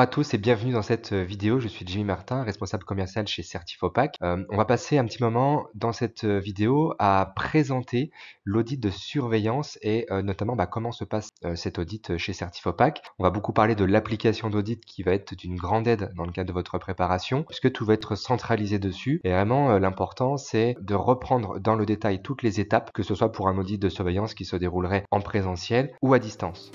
Bonjour à tous et bienvenue dans cette euh, vidéo. Je suis Jimmy Martin, responsable commercial chez Certifopac. Euh, on va passer un petit moment dans cette euh, vidéo à présenter l'audit de surveillance et notamment bah, comment se passe cet audit chez Certifopac. On va beaucoup parler de l'application d'audit qui va être d'une grande aide dans le cadre de votre préparation puisque tout va être centralisé dessus. Et vraiment, l'important, c'est de reprendre dans le détail toutes les étapes, que ce soit pour un audit de surveillance qui se déroulerait en présentiel ou à distance.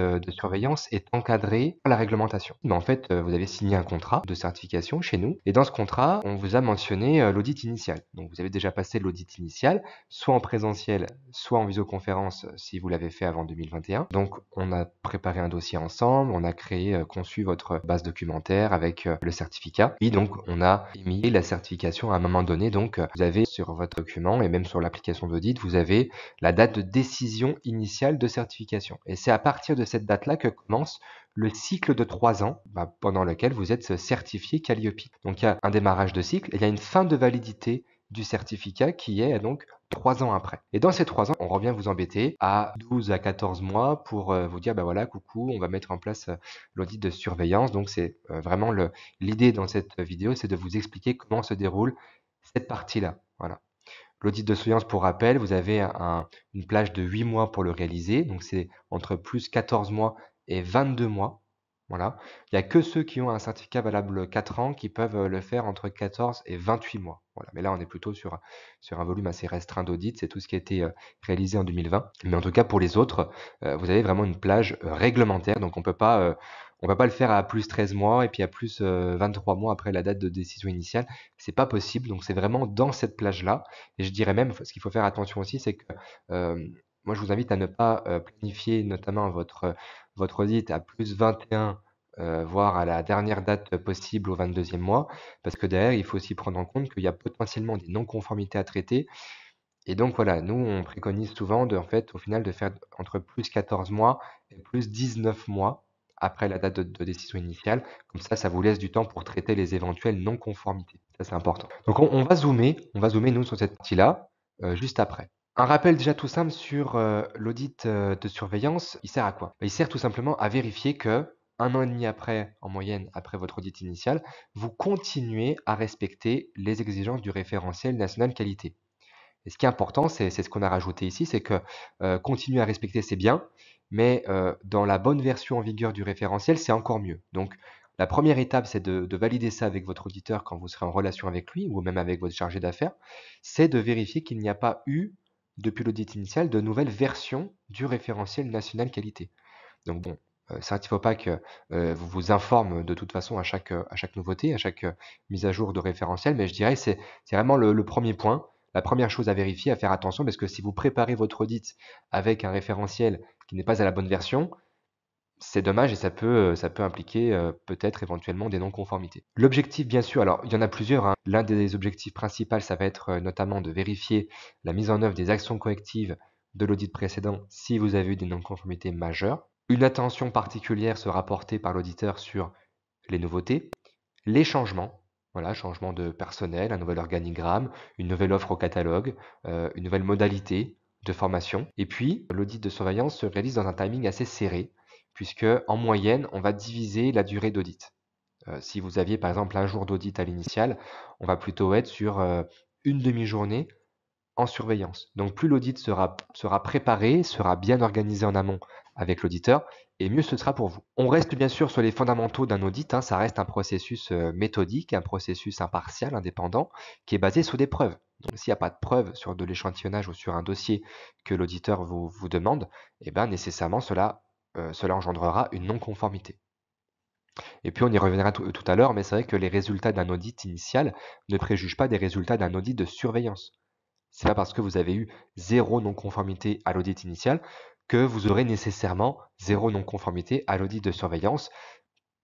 de surveillance est encadrée par la réglementation. Mais en fait, euh, vous avez signé un contrat de certification chez nous, et dans ce contrat, on vous a mentionné euh, l'audit initial. Donc vous avez déjà passé l'audit initial, soit en présentiel, soit en visioconférence euh, si vous l'avez fait avant 2021. Donc on a préparé un dossier ensemble, on a créé, conçu votre base documentaire avec le certificat, et donc on a émis la certification à un moment donné. Donc vous avez sur votre document et même sur l'application d'audit, vous avez la date de décision initiale de certification. Et c'est à partir de cette date-là que commence le cycle de trois ans bah, pendant lequel vous êtes certifié Calliope. Donc il y a un démarrage de cycle et il y a une fin de validité du certificat qui est donc trois ans après. Et dans ces trois ans, on revient vous embêter à 12 à 14 mois pour euh, vous dire, ben voilà, coucou, on va mettre en place euh, l'audit de surveillance. Donc c'est euh, vraiment l'idée dans cette vidéo, c'est de vous expliquer comment se déroule cette partie-là. L'audit de soyance pour rappel, vous avez une plage de 8 mois pour le réaliser. Donc, c'est entre plus 14 mois et 22 mois. Voilà. Il n'y a que ceux qui ont un certificat valable 4 ans qui peuvent euh, le faire entre 14 et 28 mois. Voilà. Mais là, on est plutôt sur, sur un volume assez restreint d'audit. C'est tout ce qui a été euh, réalisé en 2020. Mais en tout cas, pour les autres, euh, vous avez vraiment une plage réglementaire. Donc, on ne peut pas on va pas le faire à plus 13 mois et puis à plus 23 euh, mois après la date de décision initiale. C'est pas possible. Donc c'est vraiment dans cette plage-là. Et je dirais même, ce qu'il faut faire attention aussi, c'est que euh, moi je vous invite à ne pas euh, planifier notamment votre, votre audit à plus 21 voire à la dernière date possible au 22e mois, parce que derrière, il faut aussi prendre en compte qu'il y a potentiellement des non-conformités à traiter. Et donc voilà, nous, on préconise souvent, en fait, au final, de faire entre plus 14 mois et plus 19 mois après la date de, décision initiale. Comme ça, ça vous laisse du temps pour traiter les éventuelles non-conformités. Ça, c'est important. Donc, on, va zoomer, on va zoomer, nous, sur cette partie-là, euh, juste après. Un rappel déjà tout simple sur euh, l'audit euh, de surveillance, il sert à quoi bah, Il sert tout simplement à vérifier que un an et demi après, en moyenne, après votre audit initial, vous continuez à respecter les exigences du référentiel national qualité. Et ce qui est important, c'est ce qu'on a rajouté ici, c'est que euh, continuer à respecter, c'est bien, mais euh, dans la bonne version en vigueur du référentiel, c'est encore mieux. Donc, la première étape, c'est de, valider ça avec votre auditeur quand vous serez en relation avec lui ou même avec votre chargé d'affaires, c'est de vérifier qu'il n'y a pas eu, depuis l'audit initial, de nouvelles versions du référentiel national qualité. Donc, bon, euh, ça, il ne faut pas que vous vous informe de toute façon à chaque, à chaque nouveauté, à chaque mise à jour de référentiel, mais je dirais que c'est vraiment le, premier point, la première chose à vérifier, à faire attention, parce que si vous préparez votre audit avec un référentiel qui n'est pas à la bonne version, c'est dommage et ça peut, euh, ça peut impliquer euh, peut-être éventuellement des non-conformités. L'objectif, bien sûr, alors il y en a plusieurs. Hein. L'un des objectifs principaux, ça va être euh, notamment de vérifier la mise en œuvre des actions correctives de l'audit précédent si vous avez eu des non-conformités majeures. Une attention particulière sera portée par l'auditeur sur les nouveautés, les changements voilà, changement de personnel, un nouvel organigramme, une nouvelle offre au catalogue, euh, une nouvelle modalité de formation. Et puis, l'audit de surveillance se réalise dans un timing assez serré, puisque en moyenne, on va diviser la durée d'audit. Euh, si vous aviez par exemple un jour d'audit à l'initial, on va plutôt être sur euh, une demi-journée en surveillance. Donc plus l'audit sera préparé, sera bien organisé en amont avec l'auditeur, et mieux ce sera pour vous. On reste bien sûr sur les fondamentaux d'un audit, hein. ça reste un processus euh, méthodique, un processus impartial, indépendant, qui est basé sur des preuves. Donc s'il n'y a pas de preuves sur de l'échantillonnage ou sur un dossier que l'auditeur vous, vous, demande, et eh bien nécessairement cela, euh, cela engendrera une non-conformité. Et puis on y reviendra tout, à l'heure, mais c'est vrai que les résultats d'un audit initial ne préjugent pas des résultats d'un audit de surveillance. C'est pas parce que vous avez eu zéro non-conformité à l'audit initial que vous aurez nécessairement zéro non-conformité à l'audit de surveillance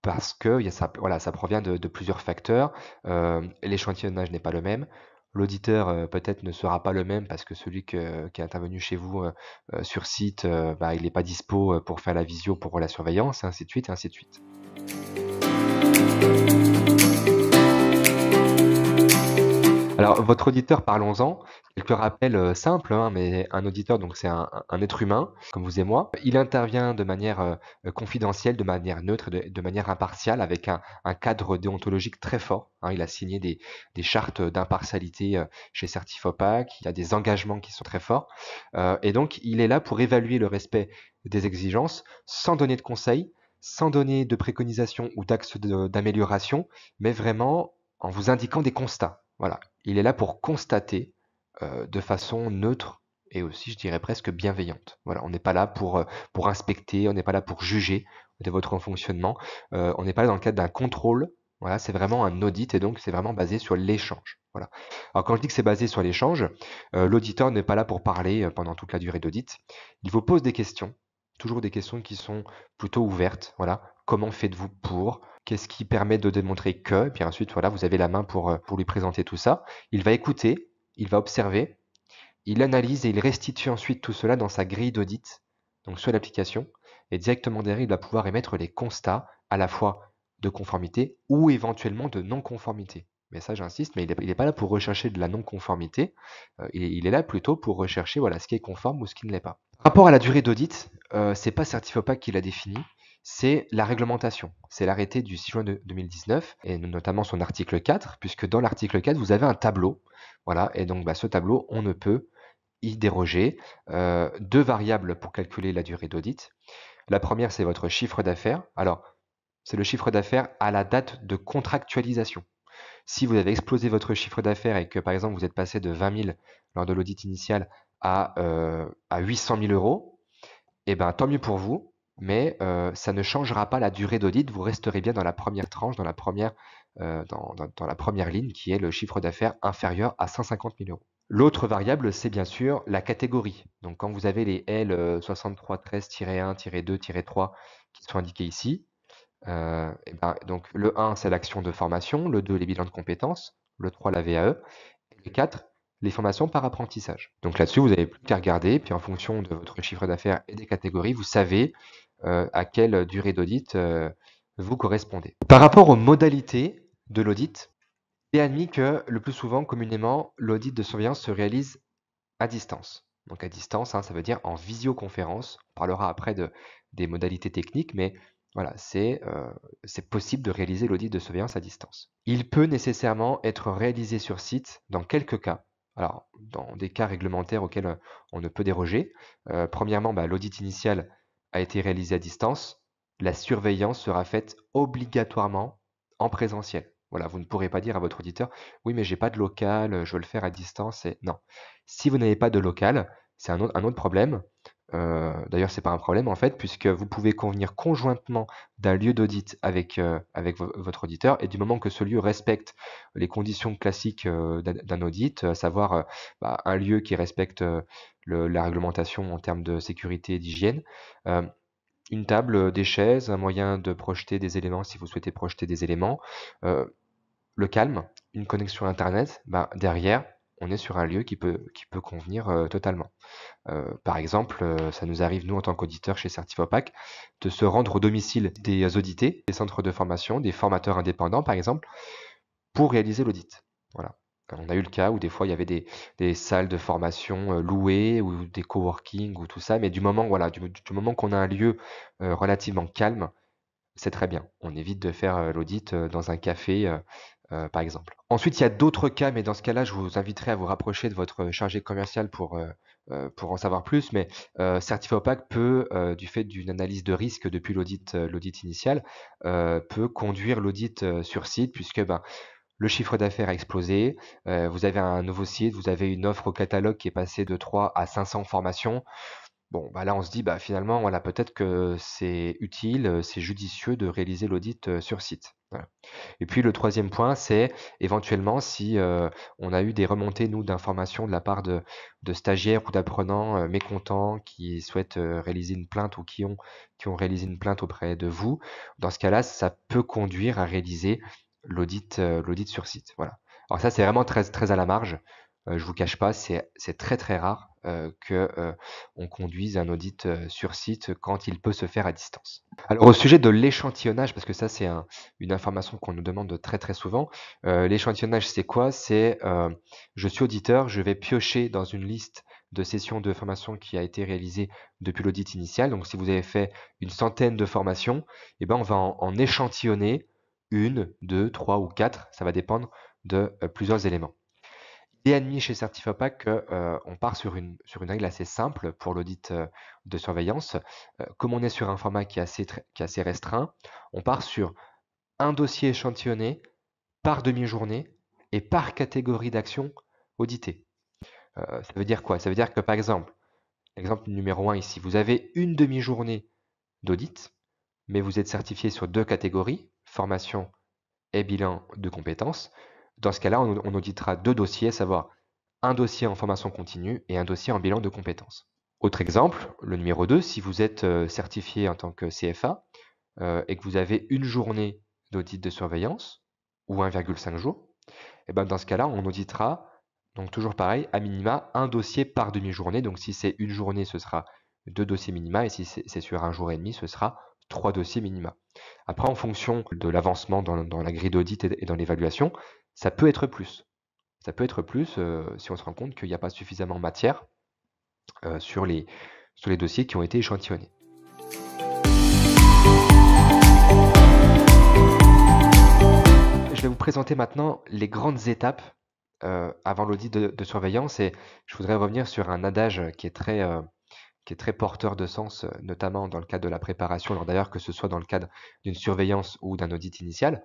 parce que ça, voilà, ça provient de, plusieurs facteurs. Euh, l'échantillonnage n'est pas le même. L'auditeur euh, peut-être ne sera pas le même parce que celui qui est intervenu chez vous euh, sur site, bah, il n'est pas dispo pour faire la visio pour la surveillance, ainsi de suite, ainsi de suite. Alors, votre auditeur, parlons-en, Quelques rappels euh, simples, hein, mais un auditeur, donc c'est un, être humain, comme vous et moi. Il intervient de manière euh, confidentielle, de manière neutre, de, manière impartiale, avec un, cadre déontologique très fort. Hein. Il a signé des, chartes d'impartialité euh, chez Certifopac, il a des engagements qui sont très forts. et donc, il est là pour évaluer le respect des exigences sans donner de conseils, sans donner de préconisations ou d'axes d'amélioration, mais vraiment en vous indiquant des constats. Voilà, il est là pour constater euh, de façon neutre et aussi, je dirais presque, bienveillante. Voilà, on n'est pas là pour, euh, pour inspecter, on n'est pas là pour juger de votre fonctionnement, euh, on n'est pas là dans le cadre d'un contrôle. Voilà, c'est vraiment un audit et donc c'est vraiment basé sur l'échange. Voilà. Alors quand je dis que c'est basé sur l'échange, euh, l'auditeur n'est pas là pour parler pendant toute la durée d'audit. Il vous pose des questions, toujours des questions qui sont plutôt ouvertes. Voilà, comment faites-vous pour Qu'est-ce qui permet de démontrer que puis ensuite, voilà, vous avez la main pour, pour lui présenter tout ça. Il va écouter il va observer, il analyse et il restitue ensuite tout cela dans sa grille d'audit, donc sur l'application, et directement derrière, il va pouvoir émettre les constats à la fois de conformité ou éventuellement de non-conformité. Mais ça, j'insiste, mais il n'est pas là pour rechercher de la non-conformité, euh, il, est là plutôt pour rechercher voilà, ce qui est conforme ou ce qui ne l'est pas. Par rapport à la durée d'audit, euh, c'est pas Certifopac qui l'a défini, c'est la réglementation. C'est l'arrêté du 6 juin 2019, et notamment son article 4, puisque dans l'article 4, vous avez un tableau. Voilà, et donc bah, ce tableau, on ne peut y déroger. Euh, deux variables pour calculer la durée d'audit. La première, c'est votre chiffre d'affaires. Alors, c'est le chiffre d'affaires à la date de contractualisation. Si vous avez explosé votre chiffre d'affaires et que, par exemple, vous êtes passé de 20 000 lors de l'audit initial à, 800 euh, 000 euros, eh ben, tant mieux pour vous, mais ça ne changera pas la durée d'audit. Vous resterez bien dans la première tranche, dans la première, dans, la première ligne, qui est le chiffre d'affaires inférieur à 150 000 euros. L'autre variable, c'est bien sûr la catégorie. Donc quand vous avez les L6313-1-2-3 qui sont indiqués ici, eh ben, donc le 1, c'est l'action de formation, le 2, les bilans de compétences, le 3, la VAE, et le 4, les formations par apprentissage. Donc là-dessus, vous n'avez plus qu'à regarder, puis en fonction de votre chiffre d'affaires et des catégories, vous savez euh, à quelle durée d'audit euh, vous correspondez. Par rapport aux modalités de l'audit, il est admis que le plus souvent, communément, l'audit de surveillance se réalise à distance. Donc à distance, hein, ça veut dire en visioconférence. On parlera après de, des modalités techniques, mais voilà, euh, c'est possible de réaliser l'audit de surveillance à distance. Il peut nécessairement être réalisé sur site dans quelques cas. Alors, dans des cas réglementaires auxquels on ne peut déroger. premièrement, bah, l'audit initial a été réalisé à distance, la surveillance sera faite obligatoirement en présentiel. Voilà, vous ne pourrez pas dire à votre auditeur, oui, mais j'ai pas de local, je veux le faire à distance. Et... Non. Si vous n'avez pas de local, c'est un, autre problème. Euh, d'ailleurs, c'est pas un problème en fait, puisque vous pouvez convenir conjointement d'un lieu d'audit avec, euh, avec votre auditeur, et du moment que ce lieu respecte les conditions classiques euh, d'un audit, à savoir bah, un lieu qui respecte la réglementation en termes de sécurité et d'hygiène, une table, des chaises, un moyen de projeter des éléments si vous souhaitez projeter des éléments, le calme, une connexion Internet, bah, derrière, on est sur un lieu qui peut, qui peut convenir euh, totalement. Euh, par exemple, euh, ça nous arrive, nous, en tant qu'auditeurs chez Certifopac, de se rendre au domicile des audités, des centres de formation, des formateurs indépendants, par exemple, pour réaliser l'audit. Voilà. On a eu le cas où des fois il y avait des, salles de formation louées ou des coworking ou tout ça, mais du moment, voilà, du moment qu'on a un lieu relativement calme, c'est très bien. On évite de faire l'audit dans un café euh, par exemple. Ensuite, il y a d'autres cas, mais dans ce cas-là, je vous inviterai à vous rapprocher de votre chargé commercial pour, euh, euh, pour en savoir plus. Mais Certifopac peut, du fait d'une analyse de risque depuis l'audit l'audit initial, peut conduire l'audit sur site, puisque ben, le chiffre d'affaires a explosé, vous avez un nouveau site, vous avez une offre au catalogue qui est passée de 3 à 500 formations. Bon, bah là, on se dit, bah finalement, voilà, peut-être que c'est utile, euh, c'est judicieux de réaliser l'audit sur site. Et puis le troisième point, c'est éventuellement si on a eu des remontées, nous, d'informations de la part de, stagiaires ou d'apprenants mécontents qui souhaitent réaliser une plainte ou qui ont, qui ont réalisé une plainte auprès de vous. Dans ce cas-là, ça peut conduire à réaliser l'audit sur site. Voilà. Alors ça, c'est vraiment très, très à la marge. je vous cache pas, c'est très très rare. Euh, qu'on euh, conduise un audit euh, sur site quand il peut se faire à distance. Alors au sujet de l'échantillonnage, parce que ça c'est une information qu'on nous demande très très souvent, l'échantillonnage c'est quoi C'est je suis auditeur, je vais piocher dans une liste de sessions de formation qui a été réalisée depuis l'audit initial. Donc si vous avez fait une centaine de formations, eh ben, on va en échantillonner une, deux, trois ou quatre, ça va dépendre de plusieurs éléments. Et admis chez Certifopac qu'on euh, part sur une, sur une règle assez simple pour l'audit euh, de surveillance. Euh, comme on est sur un format qui est assez, assez restreint, on part sur un dossier échantillonné par demi-journée et par catégorie d'action auditée. ça veut dire quoi Ça veut dire que par exemple, l'exemple numéro 1 ici, vous avez une demi-journée d'audit, mais vous êtes certifié sur deux catégories, formation et bilan de compétences. Dans ce cas-là, on, auditera deux dossiers, à savoir un dossier en formation continue et un dossier en bilan de compétences. Autre exemple, le numéro 2, si vous êtes euh, certifié en tant que CFA euh, et que vous avez une journée d'audit de surveillance ou 1,5 jours, et eh ben, dans ce cas-là, on auditera, donc toujours pareil, à minima, un dossier par demi-journée. Donc si c'est une journée, ce sera deux dossiers minima et si c'est sur un jour et demi, ce sera trois dossiers minima. Après, en fonction de l'avancement dans la grille d'audit et dans l'évaluation, ça peut être plus. Ça peut être plus euh, si on se rend compte qu'il n'y a pas suffisamment de matière euh, sur, les, sur les dossiers qui ont été échantillonnés. Je vais vous présenter maintenant les grandes étapes euh, avant l'audit de, de, surveillance et je voudrais revenir sur un adage qui est très, qui est très porteur de sens, euh, notamment dans le cadre de la préparation, alors d'ailleurs que ce soit dans le cadre d'une surveillance ou d'un audit initial,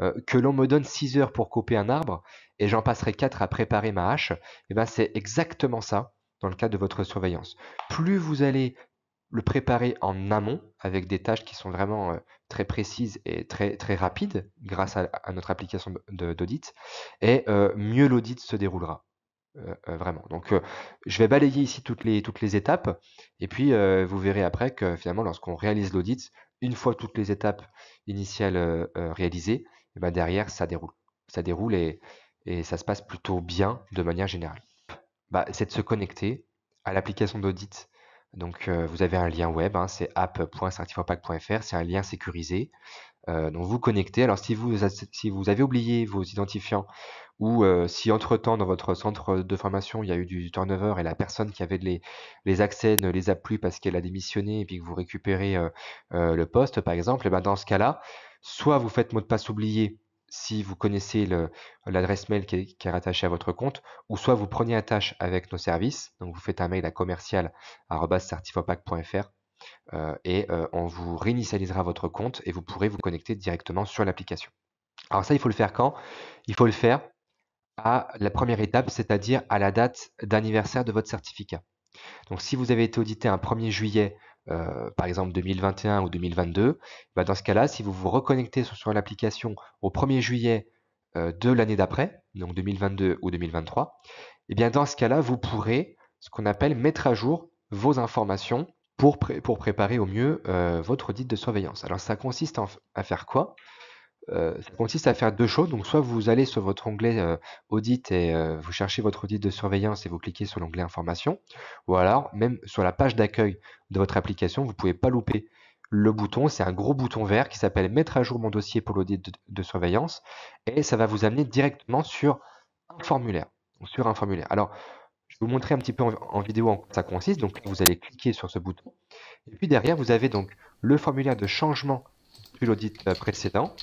euh, que l'on me donne 6 heures pour couper un arbre et j'en passerai 4 à préparer ma hache, et eh ben c'est exactement ça dans le cadre de votre surveillance. Plus vous allez le préparer en amont avec des tâches qui sont vraiment euh, très précises et très, très rapides grâce à, notre application d'audit, et mieux l'audit se déroulera. Euh, euh, vraiment. Donc, euh, je vais balayer ici toutes les, toutes les étapes. Et puis, vous verrez après que finalement, lorsqu'on réalise l'audit, une fois toutes les étapes initiales réalisées, et eh ben, derrière, ça déroule. Ça déroule et, et ça se passe plutôt bien de manière générale. Bah, c'est de se connecter à l'application d'audit. Donc vous avez un lien web, hein, c'est app.certifopac.fr c'est un lien sécurisé. Euh, donc vous connectez, Alors si vous, si vous avez oublié vos identifiants ou euh, si entre-temps dans votre centre de formation il y a eu du turnover et la personne qui avait les, les accès ne les a plus parce qu'elle a démissionné et puis que vous récupérez euh, le poste par exemple, eh ben, dans ce cas-là, soit vous faites mot de passe oublié si vous connaissez l'adresse mail qui est, qui est, rattachée à votre compte, ou soit vous prenez attache avec nos services, donc vous faites un mail à commercial.certifopac.fr euh, et euh, on vous réinitialisera votre compte et vous pourrez vous connecter directement sur l'application. Alors ça, il faut le faire quand Il faut le faire à la première étape, c'est-à-dire à la date d'anniversaire de votre certificat. Donc si vous avez été audité un 1er juillet, euh, par exemple 2021 ou 2022, bah, dans ce cas-là, si vous vous reconnectez sur, l'application au 1er juillet de l'année d'après, donc 2022 ou 2023, et eh bien dans ce cas-là, vous pourrez ce qu'on appelle mettre à jour vos informations pour, préparer au mieux euh, votre audit de surveillance. Alors ça consiste à faire quoi euh, ça consiste à faire deux choses. Donc, soit vous allez sur votre onglet euh, audit et vous cherchez votre audit de surveillance et vous cliquez sur l'onglet information, ou alors même sur la page d'accueil de votre application, vous ne pouvez pas louper le bouton. C'est un gros bouton vert qui s'appelle Mettre à jour mon dossier pour l'audit de, surveillance et ça va vous amener directement sur un formulaire. Sur un formulaire. Alors, je vais vous montrer un petit peu en, vidéo en quoi ça consiste. Donc vous allez cliquer sur ce bouton. Et puis derrière, vous avez donc le formulaire de changement de l'audit précédent.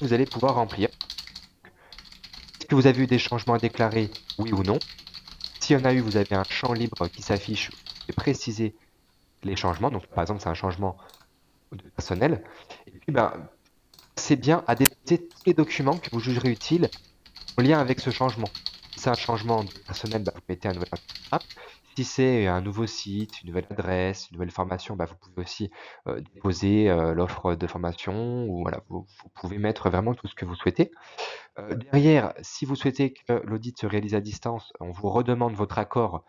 Vous allez pouvoir remplir. Est-ce que vous avez eu des changements à déclarer oui ou non S'il y en a eu, vous avez un champ libre qui s'affiche et préciser les changements. Donc par exemple, c'est un changement de personnel. Et puis, ben, c'est bien à déposer tous les documents que vous jugerez utiles en lien avec ce changement un changement de personnel, bah, vous mettez un nouvel app. Si c'est euh, un nouveau site, une nouvelle adresse, une nouvelle formation, bah, vous pouvez aussi euh, déposer euh, l'offre de formation ou vous, pouvez mettre vraiment tout ce que vous souhaitez. derrière, si vous souhaitez que l'audit se réalise à distance, on vous redemande votre accord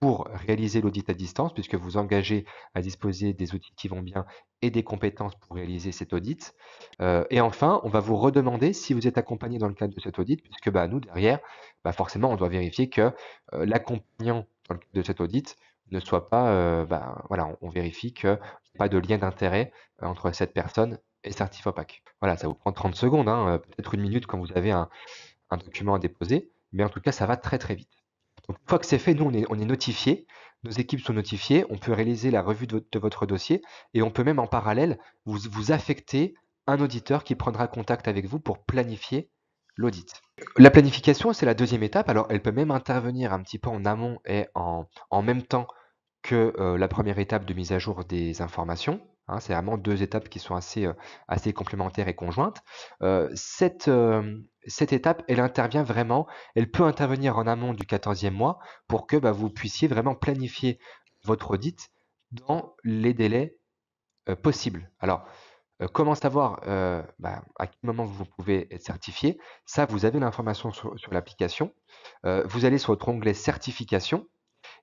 pour réaliser l'audit à distance, puisque vous engagez à disposer des outils qui vont bien et des compétences pour réaliser cet audit. Euh, et enfin, on va vous redemander si vous êtes accompagné dans le cadre de cet audit, puisque bah, nous, derrière, bah, forcément, on doit vérifier que euh, l'accompagnant de cet audit ne soit pas, euh, bah, voilà, on, vérifie qu'il n'y a pas de lien d'intérêt entre cette personne et Certifopac. Voilà, ça vous prend 30 secondes, hein, peut-être une minute quand vous avez un document à déposer, mais en tout cas, ça va très très vite une fois que c'est fait, nous, on est, on notifié, nos équipes sont notifiées, on peut réaliser la revue de votre, dossier et on peut même en parallèle vous, affecter un auditeur qui prendra contact avec vous pour planifier l'audit. La planification, c'est la deuxième étape. Alors, elle peut même intervenir un petit peu en amont et en, même temps que euh, la première étape de mise à jour des informations. Hein, c'est vraiment deux étapes qui sont assez, euh, complémentaires et conjointes. Euh, euh, cette, étape, elle intervient vraiment, elle peut intervenir en amont du 14e mois pour que bah, vous puissiez vraiment planifier votre audit dans les délais possibles. Alors, comment savoir bah, à quel moment vous pouvez être certifié Ça, vous avez l'information sur, l'application. vous allez sur votre onglet certification.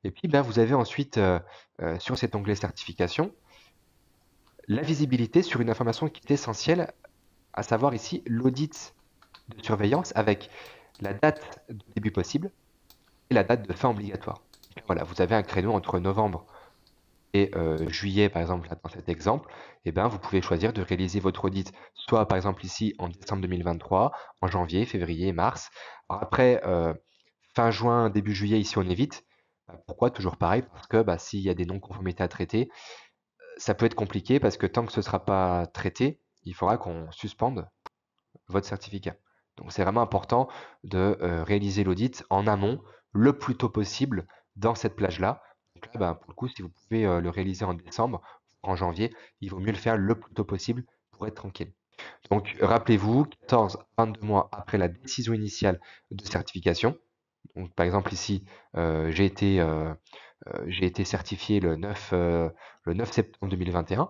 Et puis, bah, vous avez ensuite sur cet onglet certification la visibilité sur une information qui est essentielle, à savoir ici l'audit de surveillance avec la date de début possible et la date de fin obligatoire. Voilà, vous avez un créneau entre novembre et euh, juillet, par exemple, dans cet exemple, et eh ben, vous pouvez choisir de réaliser votre audit, soit par exemple ici en décembre 2023, en janvier, février, mars. après, euh, fin juin, début juillet, ici on évite. Bah, pourquoi Toujours pareil, parce que bah, s'il y a des non-conformités à traiter, ça peut être compliqué parce que tant que ce ne sera pas traité, il faudra qu'on suspende votre certificat. Donc c'est vraiment important de euh, réaliser l'audit en amont le plus tôt possible dans cette plage-là. Donc là, ben, pour le coup, si vous pouvez euh, le réaliser en décembre, en janvier, il vaut mieux le faire le plus tôt possible pour être tranquille. Donc rappelez-vous, 14 22 mois après la décision initiale de certification. Donc, par exemple ici, euh, j'ai été euh, j'ai été certifié le 9, euh, septembre 2021.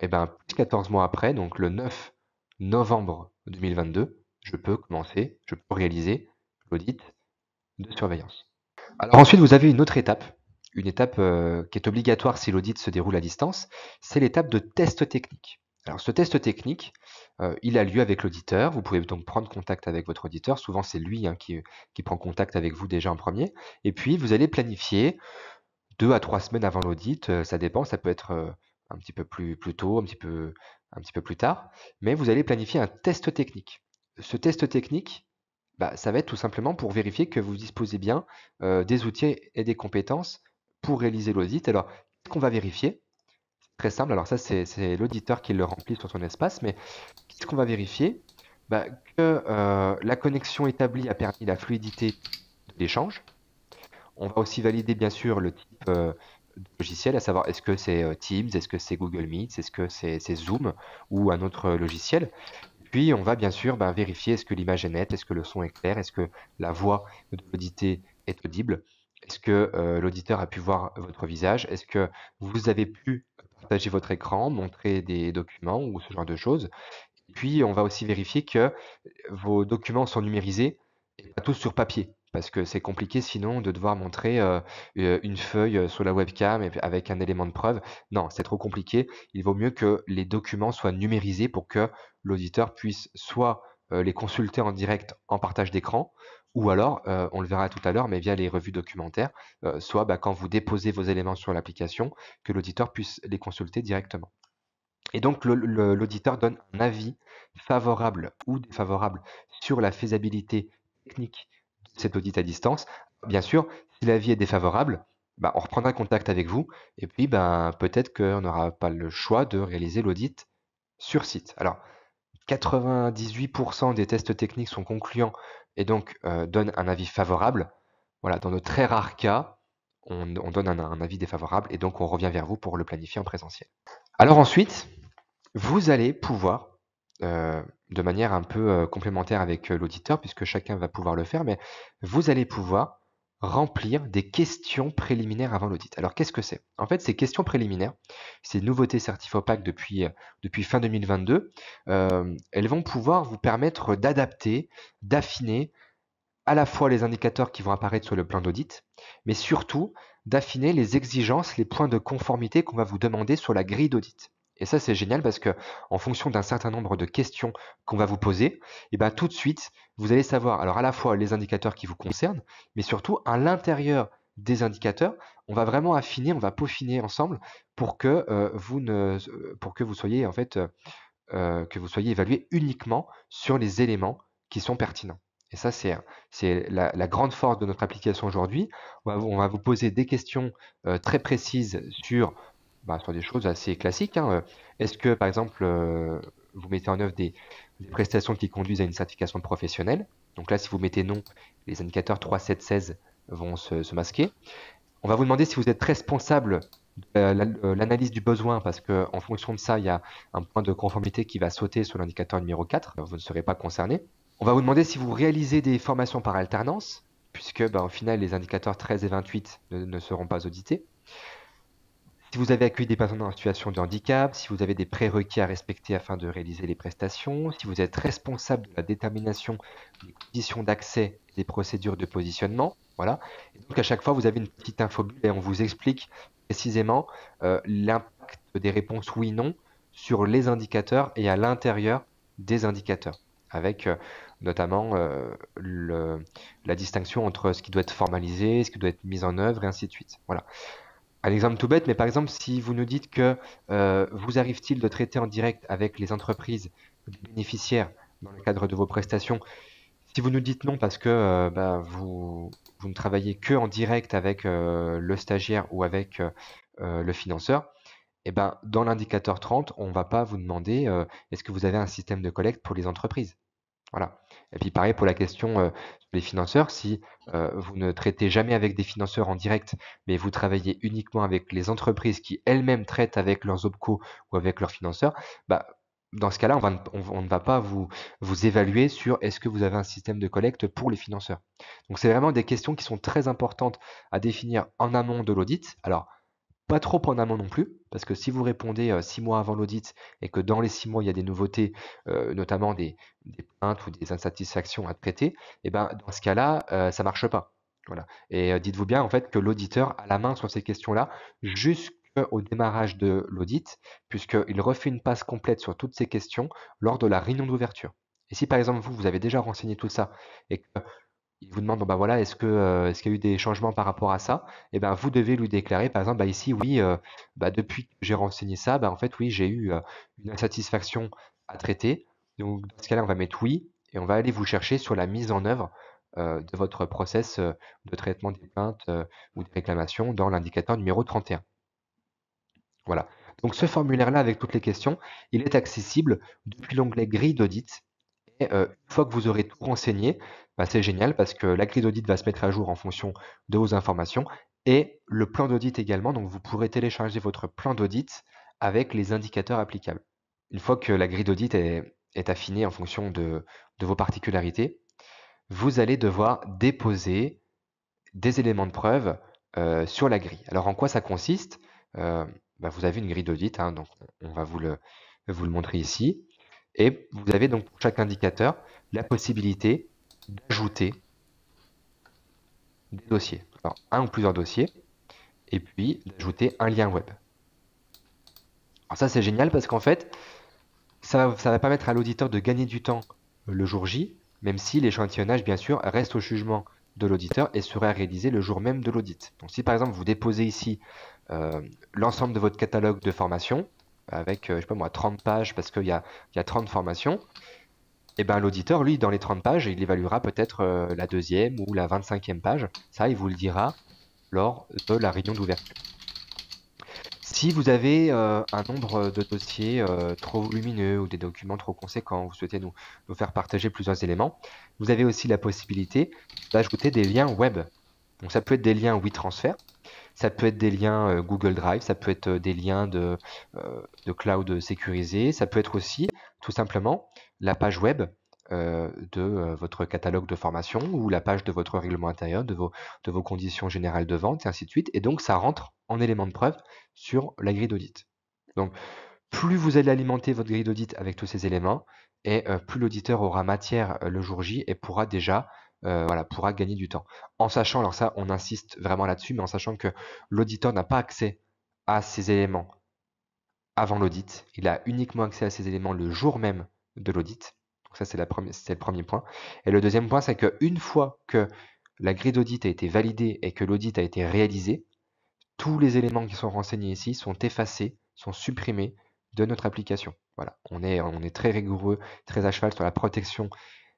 Et eh ben, plus 14 mois après, donc le 9 novembre 2022, je peux commencer, je peux réaliser l'audit de surveillance. Alors ensuite, vous avez une autre étape, une étape euh, qui est obligatoire si l'audit se déroule à distance, c'est l'étape de test technique. Alors ce test technique, euh, il a lieu avec l'auditeur. Vous pouvez donc prendre contact avec votre auditeur. Souvent, c'est lui hein, qui, prend contact avec vous déjà en premier. Et puis, vous allez planifier deux à trois semaines avant l'audit. Euh, ça dépend, ça peut être euh, un petit peu plus, tôt, un petit peu, un petit peu plus tard. Mais vous allez planifier un test technique. Ce test technique, bah, ça va être tout simplement pour vérifier que vous disposez bien des outils et des compétences pour réaliser l'audit. Alors, qu'est-ce qu'on va vérifier très simple. Alors ça, c'est l'auditeur qui le remplit sur son espace, mais qu'est-ce qu'on va vérifier bah, Que euh, la connexion établie a permis la fluidité de l'échange. On va aussi valider, bien sûr, le type euh, de logiciel, à savoir est-ce que c'est euh, Teams, est-ce que c'est Google Meet, est-ce que c'est Zoom ou un autre logiciel. Puis on va bien sûr bah, vérifier est-ce que l'image est nette, est-ce que le son est clair, est-ce que la voix de l'audité est audible. Est-ce que l'auditeur a pu voir votre visage Est-ce que vous avez pu partager votre écran, montrer des documents ou ce genre de choses puis, on va aussi vérifier que vos documents sont numérisés et pas tous sur papier parce que c'est compliqué sinon de devoir montrer une feuille sur la webcam avec un élément de preuve. Non, c'est trop compliqué. Il vaut mieux que les documents soient numérisés pour que l'auditeur puisse soit les consulter en direct en partage d'écran ou alors, euh, on le verra tout à l'heure, mais via les revues documentaires, euh, soit bah, quand vous déposez vos éléments sur l'application, que l'auditeur puisse les consulter directement. Et donc, l'auditeur donne un avis favorable ou défavorable sur la faisabilité technique de cet audit à distance. Bien sûr, si l'avis est défavorable, bah, on reprendra contact avec vous et puis ben, peut-être qu'on n'aura pas le choix de réaliser l'audit sur site. Alors, 98% des tests techniques sont concluants et donc euh, donnent un avis favorable. Voilà, dans de très rares cas, on, donne un, avis défavorable et donc on revient vers vous pour le planifier en présentiel. Alors ensuite, vous allez pouvoir, euh, de manière un peu euh, complémentaire avec l'auditeur, puisque chacun va pouvoir le faire, mais vous allez pouvoir remplir des questions préliminaires avant l'audit. Alors qu'est-ce que c'est En fait, ces questions préliminaires, ces nouveautés certifopac depuis, euh, depuis fin 2022, euh, elles vont pouvoir vous permettre d'adapter, d'affiner à la fois les indicateurs qui vont apparaître sur le plan d'audit, mais surtout d'affiner les exigences, les points de conformité qu'on va vous demander sur la grille d'audit. Et ça, c'est génial parce que en fonction d'un certain nombre de questions qu'on va vous poser, et eh ben, tout de suite, vous allez savoir, alors à la fois les indicateurs qui vous concernent, mais surtout à l'intérieur des indicateurs, on va vraiment affiner, on va peaufiner ensemble pour que, euh, vous, ne, euh, pour que vous soyez en fait euh, que vous soyez évalué uniquement sur les éléments qui sont pertinents. Et ça, c'est, la, grande force de notre application aujourd'hui. On va, vous poser des questions très précises sur bah, sur des choses assez classiques. Hein. Est-ce que, par exemple, euh, vous mettez en œuvre des, prestations qui conduisent à une certification professionnelle Donc là, si vous mettez non, les indicateurs 3, 7, 16 vont se, masquer. On va vous demander si vous êtes responsable de l'analyse du besoin, parce qu'en fonction de ça, il y a un point de conformité qui va sauter sur l'indicateur numéro 4. Vous ne serez pas concerné. On va vous demander si vous réalisez des formations par alternance, puisque bah, au final, les indicateurs 13 et 28 ne seront pas audités. Si vous avez accueilli des personnes en situation de handicap, si vous avez des prérequis à respecter afin de réaliser les prestations, si vous êtes responsable de la détermination des conditions d'accès des procédures de positionnement, voilà. donc à chaque fois, vous avez une petite infobule et on vous explique précisément euh, l'impact des réponses oui/non sur les indicateurs et à l'intérieur des indicateurs, avec euh, notamment euh, la distinction entre ce qui doit être formalisé, ce qui doit être mis en œuvre et ainsi de suite. Voilà un exemple tout bête, mais par exemple, si vous nous dites que euh, vous arrive-t-il de traiter en direct avec les entreprises bénéficiaires dans le cadre de vos prestations, si vous nous dites non parce que euh, bah, vous, vous, ne travaillez que en direct avec euh, le stagiaire ou avec le financeur, eh ben, dans l'indicateur 30, on ne va pas vous demander est-ce que vous avez un système de collecte pour les entreprises. Voilà. Et puis pareil pour la question les financeurs. Si euh, vous ne traitez jamais avec des financeurs en direct, mais vous travaillez uniquement avec les entreprises qui elles-mêmes traitent avec leurs OPCO ou avec leurs financeurs, bah, dans ce cas-là, on, ne va pas vous, vous évaluer sur est-ce que vous avez un système de collecte pour les financeurs. Donc c'est vraiment des questions qui sont très importantes à définir en amont de l'audit. Alors, pas trop en amont non plus, parce que si vous répondez euh, six mois avant l'audit et que dans les six mois, il y a des nouveautés, euh, notamment des, plaintes ou des insatisfactions à traiter, et eh ben, dans ce cas-là, euh, ça marche pas. Voilà. Et dites-vous bien en fait que l'auditeur a la main sur ces questions-là jusqu'au démarrage de l'audit, puisqu'il refait une passe complète sur toutes ces questions lors de la réunion d'ouverture. Et si par exemple vous, vous avez déjà renseigné tout ça et que il vous demande, ben voilà, est-ce que euh, ce qu'il y a eu des changements par rapport à ça Et eh ben vous devez lui déclarer, par exemple, bah, ici oui, euh, bah, depuis que j'ai renseigné ça, en fait oui, j'ai eu euh, une insatisfaction à traiter. Donc dans ce cas-là, on va mettre oui et on va aller vous chercher sur la mise en œuvre de votre process de traitement des plaintes ou des réclamations dans l'indicateur numéro 31. Voilà. Donc ce formulaire-là avec toutes les questions, il est accessible depuis l'onglet grille d'audit euh, une fois que vous aurez tout renseigné, bah, c'est génial parce que la grille d'audit va se mettre à jour en fonction de vos informations et le plan d'audit également. Donc vous pourrez télécharger votre plan d'audit avec les indicateurs applicables. Une fois que la grille d'audit est, affinée en fonction de, vos particularités, vous allez devoir déposer des éléments de preuve euh, sur la grille. Alors en quoi ça consiste euh, bah, Vous avez une grille d'audit, hein, donc on va vous le montrer ici. Et vous avez donc pour chaque indicateur la possibilité d'ajouter des dossiers. Alors, un ou plusieurs dossiers, et puis d'ajouter un lien web. Alors ça, c'est génial parce qu'en fait, ça, va permettre à l'auditeur de gagner du temps le jour J, même si l'échantillonnage, bien sûr, reste au jugement de l'auditeur et serait réalisé le jour même de l'audit. Donc si par exemple vous déposez ici euh, l'ensemble de votre catalogue de formation, avec, euh, je sais pas moi, 30 pages parce qu'il y a, y a 30 formations, et eh ben l'auditeur, lui, dans les 30 pages, il évaluera peut-être euh, la deuxième ou la 25e page. Ça, il vous le dira lors de la réunion d'ouverture. Si vous avez euh, un nombre de dossiers trop lumineux ou des documents trop conséquents, vous souhaitez nous, nous faire partager plusieurs éléments, vous avez aussi la possibilité d'ajouter des liens web. Donc ça peut être des liens WeTransfer, ça peut être des liens euh, Google Drive, ça peut être euh, des liens de, euh, cloud sécurisé, ça peut être aussi tout simplement la page web de votre catalogue de formation ou la page de votre règlement intérieur, de vos, de vos conditions générales de vente, et ainsi de suite. Et donc, ça rentre en élément de preuve sur la grille d'audit. Donc, plus vous allez alimenter votre grille d'audit avec tous ces éléments, et plus l'auditeur aura matière le jour J et pourra déjà euh, voilà, pourra gagner du temps. En sachant, alors ça, on insiste vraiment là-dessus, mais en sachant que l'auditeur n'a pas accès à ces éléments avant l'audit. Il a uniquement accès à ces éléments le jour même de l'audit. Donc ça, c'est le premier point. Et le deuxième point, c'est qu'une fois que la grille d'audit a été validée et que l'audit a été réalisé, tous les éléments qui sont renseignés ici sont effacés, sont supprimés de notre application. Voilà, on est, on est très rigoureux, très à cheval sur la protection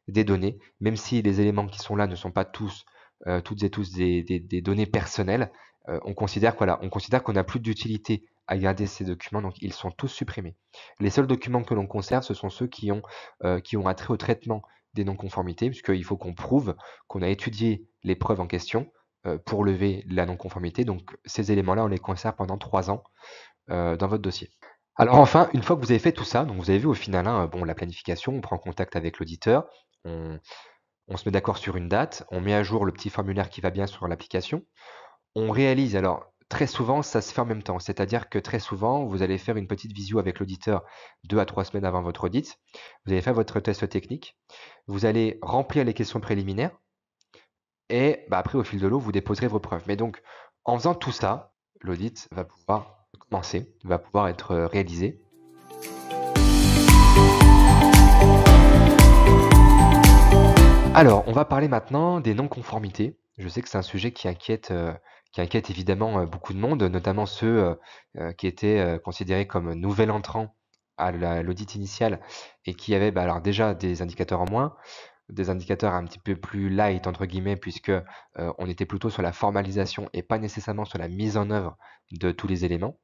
des données, même si les éléments qui sont là ne sont pas tous, euh, toutes et tous des, données personnelles, euh, on considère qu'on n'a plus d'utilité à garder ces documents, donc ils sont tous supprimés. Les seuls documents que l'on conserve, ce sont ceux qui ont, euh, qui ont attrait au traitement des non-conformités, puisqu'il faut qu'on prouve qu'on a étudié les preuves en question pour lever la non-conformité. Donc ces éléments-là, on les conserve pendant trois ans dans votre dossier. Alors enfin, une fois que vous avez fait tout ça, donc vous avez vu au final, hein, bon, la planification, on prend contact avec l'auditeur, on, se met d'accord sur une date, on met à jour le petit formulaire qui va bien sur l'application. On réalise, alors très souvent, ça se fait en même temps. C'est-à-dire que très souvent, vous allez faire une petite visio avec l'auditeur deux à trois semaines avant votre audit. Vous allez faire votre test technique. Vous allez remplir les questions préliminaires. Et bah, après, au fil de l'eau, vous déposerez vos preuves. Mais donc, en faisant tout ça, l'audit va pouvoir commencer, va pouvoir être euh, réalisé. Alors, on va parler maintenant des non-conformités. Je sais que c'est un sujet qui inquiète, euh, qui inquiète évidemment euh, beaucoup de monde, notamment ceux euh, qui étaient considérés comme nouvel entrant à l'audit initial et qui avaient bah, alors déjà des indicateurs en moins, des indicateurs un petit peu plus light entre guillemets, puisque on était plutôt sur la formalisation et pas nécessairement sur la mise en œuvre de tous les éléments.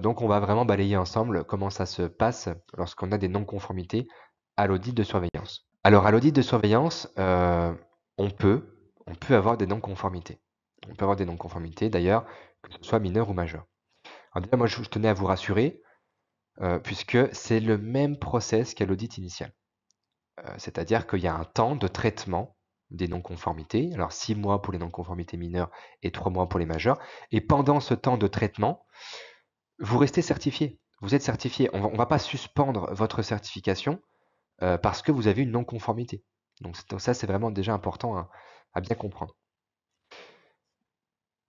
donc on va vraiment balayer ensemble comment ça se passe lorsqu'on a des non-conformités à l'audit de surveillance. Alors, à l'audit de surveillance, euh, on peut, on peut avoir des non-conformités. On peut avoir des non-conformités, d'ailleurs, que ce soit mineur ou majeur. Alors déjà, moi, je, tenais à vous rassurer, euh, puisque c'est le même process qu'à l'audit initial. Euh, c'est-à-dire qu'il y a un temps de traitement des non-conformités, alors 6 mois pour les non-conformités mineures et 3 mois pour les majeures. Et pendant ce temps de traitement, vous restez certifié. Vous êtes certifié. On ne va pas suspendre votre certification euh, parce que vous avez une non-conformité. Donc ça, c'est vraiment déjà important à, bien comprendre.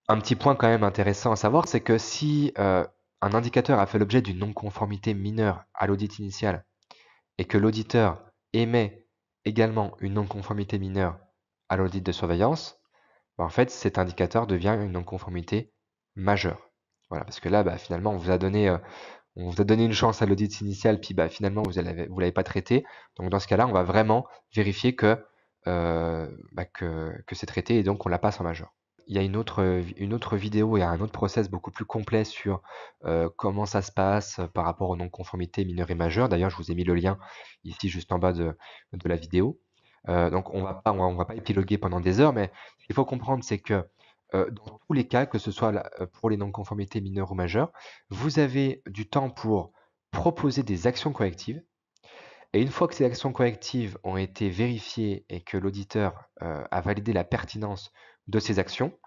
Un petit point quand même intéressant à savoir, c'est que si euh, un indicateur a fait l'objet d'une non-conformité mineure à l'audit initial et que l'auditeur émet également une non-conformité mineure à l'audit de surveillance, bah, en fait, cet indicateur devient une non-conformité majeure. Voilà, parce que là, bah, finalement, on vous a donné, euh, on vous a donné une chance à l'audit initial, puis bah, finalement, vous ne l'avez pas traité. Donc, dans ce cas-là, on va vraiment vérifier que, euh, bah, c'est traité et donc on la passe en majeur. Il y a une autre, une autre vidéo et un autre process beaucoup plus complet sur euh, comment ça se passe par rapport aux non-conformités mineures et majeures. D'ailleurs, je vous ai mis le lien ici juste en bas de, la vidéo. Euh, donc, on ne va, va pas épiloguer pendant des heures, mais ce qu'il faut comprendre, c'est que euh, dans tous les cas, que ce soit euh, pour les non-conformités mineures ou majeures, vous avez du temps pour proposer des actions correctives. Et une fois que ces actions correctives ont été vérifiées et que l'auditeur euh, a validé la pertinence de ces actions,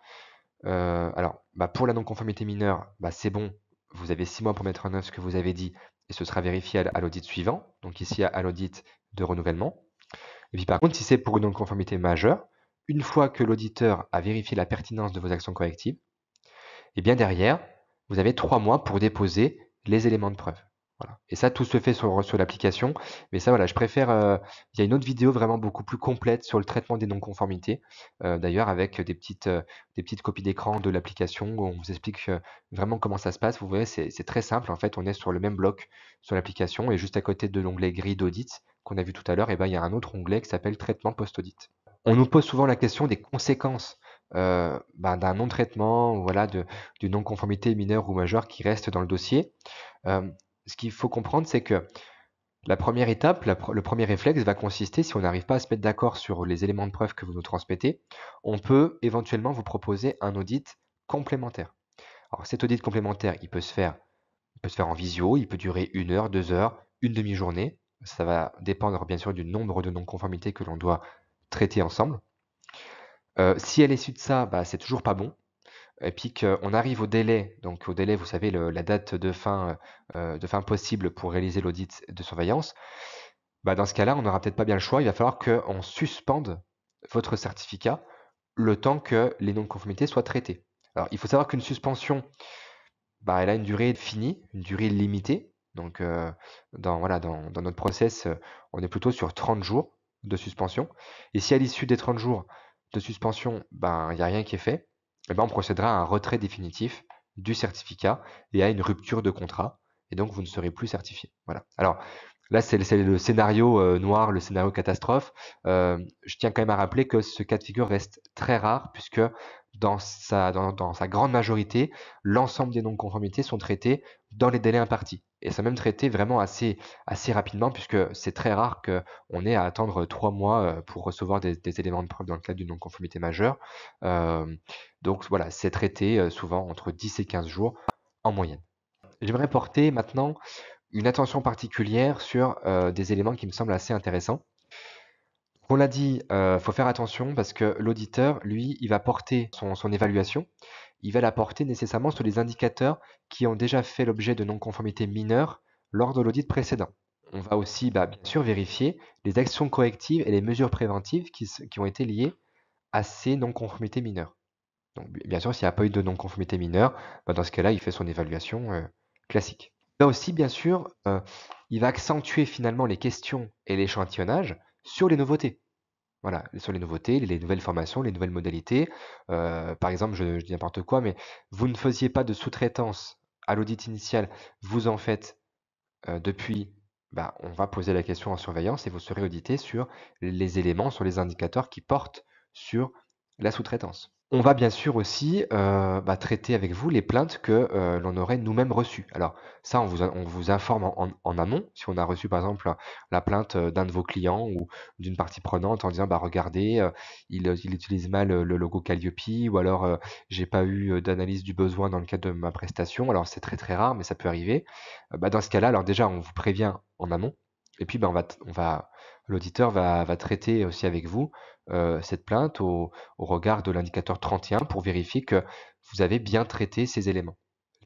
alors bah, pour la non-conformité mineure, bah, c'est bon, vous avez six mois pour mettre en œuvre ce que vous avez dit et ce sera vérifié à l'audit suivant, donc ici à l'audit de renouvellement. Et puis par contre, si c'est pour une non-conformité majeure, une fois que l'auditeur a vérifié la pertinence de vos actions correctives, et eh bien derrière, vous avez trois mois pour déposer les éléments de preuve. Et ça, tout se fait sur, l'application. Mais ça, voilà, je préfère. Euh, il y a une autre vidéo vraiment beaucoup plus complète sur le traitement des non-conformités. Euh, d'ailleurs, avec des petites, euh, des petites copies d'écran de l'application où on vous explique vraiment comment ça se passe. Vous voyez, c'est très simple. En fait, on est sur le même bloc sur l'application et juste à côté de l'onglet gris d'audit qu'on a vu tout à l'heure, eh ben, il y a un autre onglet qui s'appelle traitement post-audit on nous pose souvent la question des conséquences euh, ben, d'un non-traitement, voilà, de, non-conformité mineure ou majeure qui reste dans le dossier. Euh, ce qu'il faut comprendre, c'est que la première étape, le premier réflexe va consister, si on n'arrive pas à se mettre d'accord sur les éléments de preuve que vous nous transmettez, on peut éventuellement vous proposer un audit complémentaire. Alors cet audit complémentaire, il peut se faire, il peut se faire en visio, il peut durer une heure, deux heures, une demi-journée. Ça va dépendre bien sûr du nombre de non-conformités que l'on doit traiter ensemble. Euh, si elle est issue de ça, bah, c'est toujours pas bon. Et puis qu'on arrive au délai, donc au délai, vous savez, la date euh, euh, de fin, possible pour réaliser l'audit de surveillance, bah, dans ce cas-là, on n'aura peut-être pas bien le choix. Il va falloir qu'on suspende votre certificat le temps que les non-conformités soient traitées. Alors, il faut savoir qu'une suspension, bah, elle a une durée finie, une durée limitée. Donc, dans, voilà, dans, notre process, on est plutôt sur 30 jours de suspension. Et si à l'issue des 30 jours de suspension, ben, il n'y a rien qui est fait, eh ben, on procédera à un retrait définitif du certificat et à une rupture de contrat. Et donc, vous ne serez plus certifié. Voilà. Alors, là, c'est le, scénario euh, noir, le scénario catastrophe. Euh, je tiens quand même à rappeler que ce cas de figure reste très rare puisque dans sa, dans sa grande majorité, l'ensemble des non-conformités sont traitées dans les délais impartis et ça a même traité vraiment assez, assez rapidement, puisque c'est très rare qu'on ait à attendre trois mois euh, pour recevoir des, éléments de preuve dans le cadre d'une non-conformité majeure. Euh, donc voilà, c'est traité euh, souvent entre 10 et 15 jours en moyenne. J'aimerais porter maintenant une attention particulière sur des éléments qui me semblent assez intéressants. On l'a dit, il faut faire attention parce que l'auditeur, lui, il va porter son évaluation il va la porter nécessairement sur les indicateurs qui ont déjà fait l'objet de non-conformités mineures lors de l'audit précédent. On va aussi bah, bien sûr vérifier les actions correctives et les mesures préventives qui, ont été liées à ces non-conformités mineures. Donc, bien sûr, s'il n'y a pas eu de non-conformité mineure, bah, dans ce cas-là, il fait son évaluation euh, classique. Là aussi, bien sûr, euh, il va accentuer finalement les questions et l'échantillonnage sur les nouveautés. Voilà, sur les nouveautés, les nouvelles formations, les nouvelles modalités. Euh, par exemple, je, dis n'importe quoi, mais vous ne faisiez pas de sous-traitance à l'audit initial, vous en faites euh, depuis, bah, on va poser la question en surveillance et vous serez audité sur les éléments, sur les indicateurs qui portent sur la sous-traitance. On va bien sûr aussi, euh, bah, traiter avec vous les plaintes que, euh, l'on aurait nous-mêmes reçues. Alors ça, on vous informe en amont. Si on a reçu par exemple, la plainte, euh, d'un de vos clients ou d'une partie prenante en disant: «Bah, regardez, il, utilise mal, le logo Calliope» ou alors, «J'ai pas eu, d'analyse du besoin dans le cadre de ma prestation». Alors c'est très, très rare, mais ça peut arriver. Bah, dans ce cas-là, alors déjà, on vous prévient en amont et puis, bah, on va on l'auditeur va traiter aussi avec vous euh, cette plainte au, au regard de l'indicateur 31 pour vérifier que vous avez bien traité ces éléments.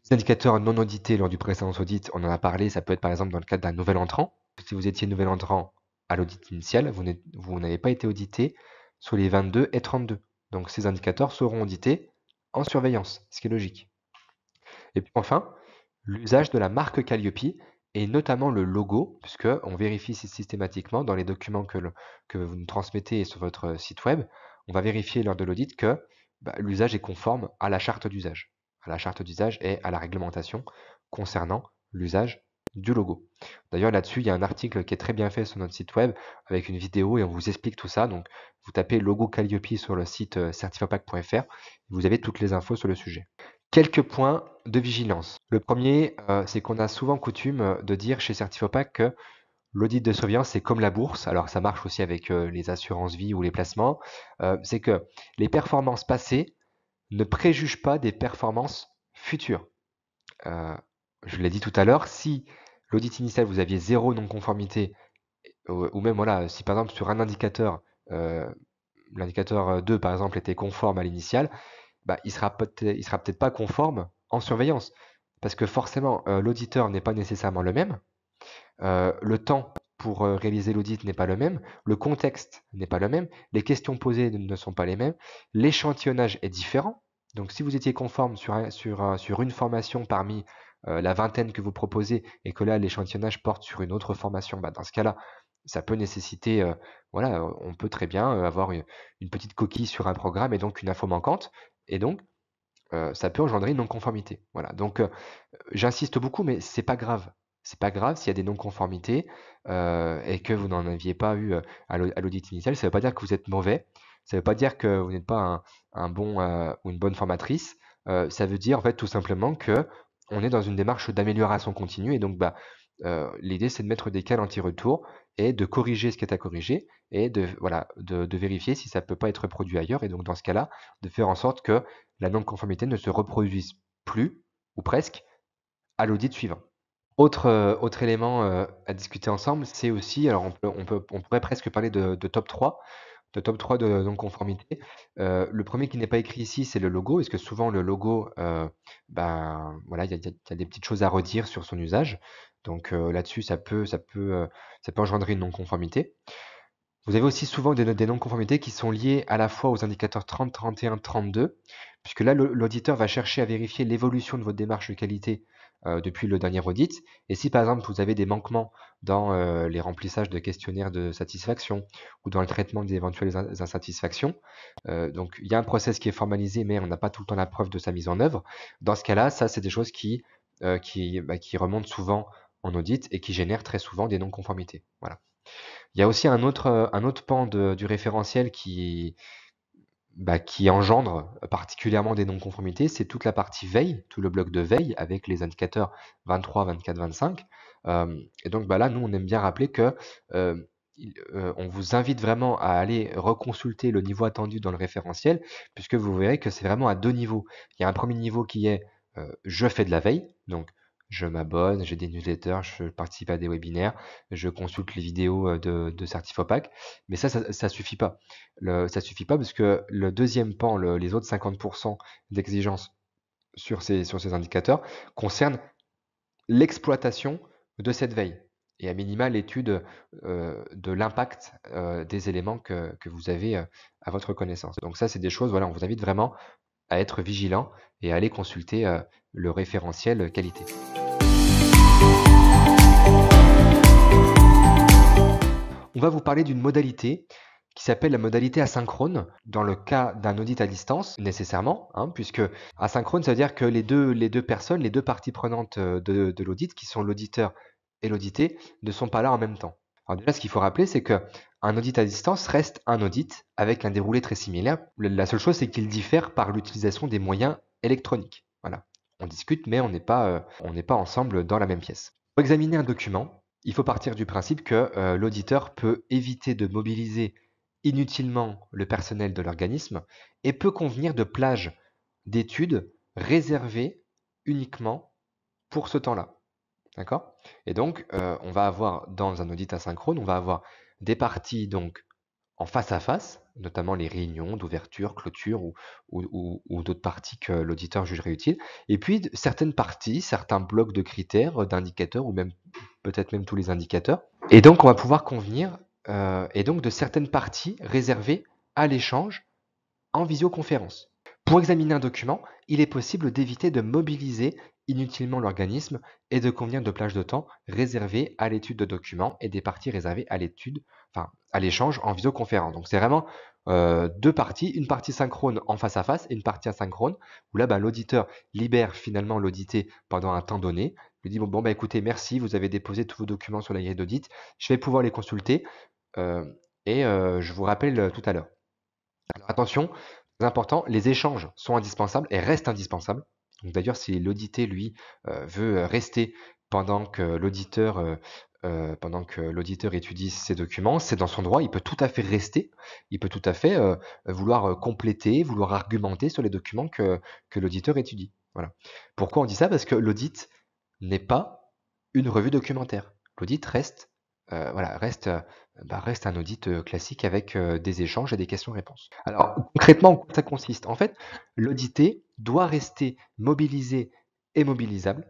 Les indicateurs non audités lors du précédent audit, on en a parlé, ça peut être par exemple dans le cadre d'un nouvel entrant. Si vous étiez nouvel entrant à l'audit initial, vous n'avez pas été audité sur les 22 et 32. Donc ces indicateurs seront audités en surveillance, ce qui est logique. Et puis enfin, l'usage de la marque Calliope et notamment le logo, puisque on vérifie systématiquement dans les documents que, vous nous transmettez sur votre euh, site web, on va vérifier lors de l'audit que bah, l'usage est conforme à la charte d'usage, à la charte d'usage et à la réglementation concernant l'usage du logo. D'ailleurs là-dessus, il y a un article qui est très bien fait sur notre site web avec une vidéo et on vous explique tout ça. Donc vous tapez logo Calliope sur le site euh, certifopac.fr, vous avez toutes les infos sur le sujet. Quelques points de vigilance. Le premier, euh, c'est qu'on a souvent coutume euh, de dire chez Certifopac que l'audit de surveillance, c'est comme la bourse. Alors, ça marche aussi avec euh, les assurances vie ou les placements. c'est que les performances passées ne préjugent pas des performances futures. je l'ai dit tout à l'heure, si l'audit initial, vous aviez zéro non-conformité, ou, même, voilà, si par exemple sur un indicateur, l'indicateur 2, par exemple, était conforme à l'initial, bah, il sera peut sera peut-être pas conforme en surveillance parce que forcément euh, l'auditeur n'est pas nécessairement le même, euh, le temps pour euh, réaliser l'audit n'est pas le même, le contexte n'est pas le même, les questions posées ne, sont pas les mêmes, l'échantillonnage est différent. Donc si vous étiez conforme sur, une formation parmi la vingtaine que vous proposez et que là l'échantillonnage porte sur une autre formation, bah, dans ce cas-là, ça peut nécessiter, voilà, on peut très bien avoir une, petite coquille sur un programme et donc une info manquante, et donc, ça peut engendrer une non-conformité. Voilà. Donc, j'insiste beaucoup, mais c'est pas grave. C'est pas grave s'il y a des non-conformités et que vous n'en aviez pas eu à l'audit initial. Ça ne veut pas dire que vous êtes mauvais. Ça ne veut pas dire que vous n'êtes pas un, bon ou une bonne formatrice. ça veut dire en fait tout simplement que on est dans une démarche d'amélioration continue et donc bah, l'idée c'est de mettre des cales anti-retour et de corriger ce qui est à corriger et de, voilà, de, vérifier si ça ne peut pas être reproduit ailleurs. Et donc, dans ce cas-là, de faire en sorte que la non-conformité ne se reproduise plus, ou presque, à l'audit suivant. Autre, euh, autre élément euh, à discuter ensemble, c'est aussi, alors on, peut, on, pourrait presque parler de, top 3, de top 3 de non-conformité. Euh, le premier qui n'est pas écrit ici, c'est le logo, parce que souvent le logo, ben, voilà, il y, a des petites choses à redire sur son usage. Donc là-dessus, ça peut, ça, peut, ça peut engendrer une non-conformité. Vous avez aussi souvent des, des non-conformités qui sont liées à la fois aux indicateurs 30, 31, 32, puisque là, l'auditeur va chercher à vérifier l'évolution de votre démarche de qualité depuis le dernier audit. Et si par exemple vous avez des manquements dans les remplissages de questionnaires de satisfaction ou dans le traitement des éventuelles insatisfactions, donc il y a un process qui est formalisé, mais on n'a pas tout le temps la preuve de sa mise en œuvre. Dans ce cas-là, ça c'est des choses qui, qui, bah, qui remontent souvent en audit et qui génère très souvent des non-conformités. Voilà. Il y a aussi un autre, euh, un autre pan du référentiel qui, bah, qui engendre particulièrement des non-conformités, c'est toute la partie veille, tout le bloc de veille avec les indicateurs 23, 24, 25. et donc bah, là, nous, on aime bien rappeler que euh, euh, on vous invite vraiment à aller reconsulter le niveau attendu dans le référentiel, puisque vous verrez que c'est vraiment à deux niveaux. Il y a un premier niveau qui est je fais de la veille, donc je m'abonne, j'ai des newsletters, je participe à des webinaires, je consulte les vidéos de, Certifopac. Mais ça, ça, ne suffit pas. Le, ça suffit pas parce que le deuxième pan, les autres 50% d'exigence sur ces, sur ces indicateurs concernent l'exploitation de cette veille et à minima l'étude de l'impact des éléments que, vous avez à votre connaissance. Donc ça, c'est des choses, voilà, on vous invite vraiment à être vigilant et à aller consulter euh, le référentiel qualité. On va vous parler d'une modalité qui s'appelle la modalité asynchrone dans le cas d'un audit à distance nécessairement, hein, puisque asynchrone, ça veut dire que les deux, les deux personnes, les deux parties prenantes euh, de, de l'audit, qui sont l'auditeur et l'audité, ne sont pas là en même temps. Alors déjà, ce qu'il faut rappeler, c'est que un audit à distance reste un audit avec un déroulé très similaire. La seule chose, c'est qu'il diffère par l'utilisation des moyens électroniques. Voilà. On discute, mais on n'est pas, euh, on n'est pas ensemble dans la même pièce. Pour examiner un document, il faut partir du principe que euh, l'auditeur peut éviter de mobiliser inutilement le personnel de l'organisme et peut convenir de plages d'études réservées uniquement pour ce temps-là. D'accord Et donc, euh, on va avoir dans un audit asynchrone, on va avoir des parties donc en face à face, notamment les réunions d'ouverture, clôture ou, d'autres parties que l'auditeur jugerait utiles. Et puis certaines parties, certains blocs de critères, euh, d'indicateurs ou même peut-être même tous les indicateurs. Et donc on va pouvoir convenir euh, et donc de certaines parties réservées à l'échange en visioconférence. Pour examiner un document, il est possible d'éviter de mobiliser inutilement l'organisme et de combien de plages de temps réservées à l'étude de documents et des parties réservées à l'étude, enfin à l'échange en visioconférence. Donc c'est vraiment euh, deux parties, une partie synchrone en face à face et une partie asynchrone où là bah, l'auditeur libère finalement l'audité pendant un temps donné, lui dit bon, bon bah, écoutez merci, vous avez déposé tous vos documents sur la grille d'audit, je vais pouvoir les consulter euh, et euh, je vous rappelle tout à l'heure. Attention, attention, important, les échanges sont indispensables et restent indispensables donc d'ailleurs, si l'audité, lui, euh, veut euh, rester pendant que l'auditeur euh, pendant que l'auditeur étudie ses documents, c'est dans son droit, il peut tout à fait rester, il peut tout à fait vouloir compléter, vouloir argumenter sur les documents que, que l'auditeur étudie. Voilà. Pourquoi on dit ça Parce que l'audit n'est pas une revue documentaire. L'audit reste euh, voilà, reste, euh, bah, reste un audit euh, classique avec des échanges et des questions-réponses. Alors concrètement, ça consiste En fait, l'audité doit rester mobilisé et mobilisable,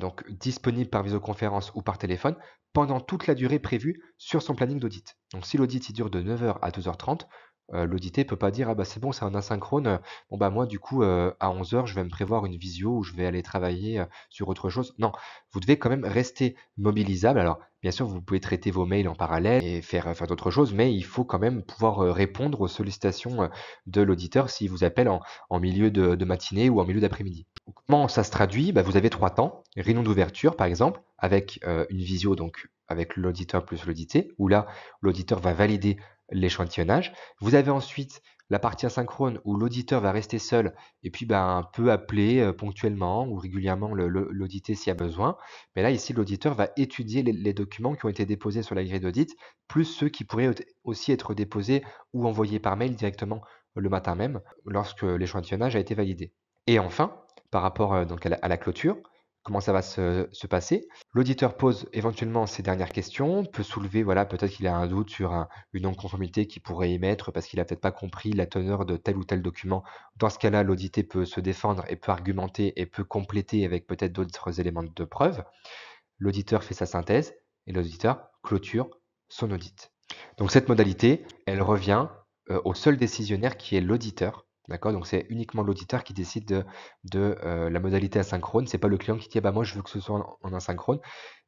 donc disponible par visioconférence ou par téléphone, pendant toute la durée prévue sur son planning d'audit. Donc si l'audit dure de 9h à 12 h 30 l'audité peut pas dire ah bah c'est bon c'est un asynchrone bon bah moi du coup à 11h je vais me prévoir une visio ou je vais aller travailler sur autre chose non vous devez quand même rester mobilisable alors Bien sûr, vous pouvez traiter vos mails en parallèle et faire, euh, d'autres choses, mais il faut quand même pouvoir euh, répondre aux sollicitations euh, de l'auditeur s'il vous appelle en, milieu de, matinée ou en milieu d'après-midi. Comment ça se traduit bah, Vous avez trois temps. Réunion d'ouverture, par exemple, avec une visio, donc avec l'auditeur plus l'audité, où là, l'auditeur va valider l'échantillonnage. Vous avez ensuite la partie asynchrone où l'auditeur va rester seul et puis ben, peut appeler euh, ponctuellement ou régulièrement l'audité s'il y a besoin. Mais là, ici, l'auditeur va étudier les, documents qui ont été déposés sur la grille d'audit, plus ceux qui pourraient aussi être déposés ou envoyés par mail directement le matin même lorsque l'échantillonnage a été validé. Et enfin, par rapport euh, donc à la clôture, comment ça va se, passer. L'auditeur pose éventuellement ses dernières questions, peut soulever, voilà, peut-être qu'il a un doute sur une non-conformité qu'il pourrait émettre parce qu'il n'a peut-être pas compris la teneur de tel ou tel document. Dans ce cas-là, l'audité peut se défendre et peut argumenter et peut compléter avec peut-être d'autres éléments de preuve. L'auditeur fait sa synthèse et l'auditeur clôture son audit. Donc cette modalité, elle revient euh, au seul décisionnaire qui est l'auditeur D'accord Donc c'est uniquement l'auditeur qui décide de, euh, la modalité asynchrone. C'est pas le client qui dit «Ah bah moi je veux que ce soit en, asynchrone.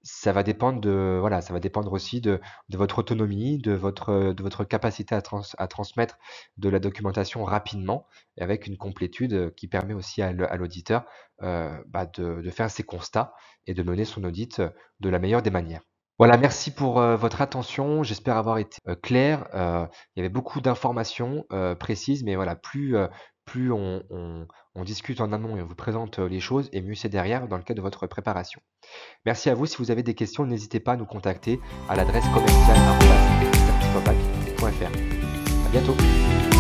Ça va dépendre de voilà, ça va dépendre aussi de, votre autonomie, de votre euh, de votre capacité à, trans, à, transmettre de la documentation rapidement et avec une complétude euh, qui permet aussi à, l'auditeur bah, de, de faire ses constats et de mener son audit de la meilleure des manières. Voilà, merci pour euh, votre attention. J'espère avoir été euh, clair. Euh, il y avait beaucoup d'informations précises, mais voilà, plus, plus on, discute en amont et on vous présente les choses, et mieux c'est derrière dans le cadre de votre préparation. Merci à vous. Si vous avez des questions, n'hésitez pas à nous contacter à l'adresse commerciale.fr. À bientôt.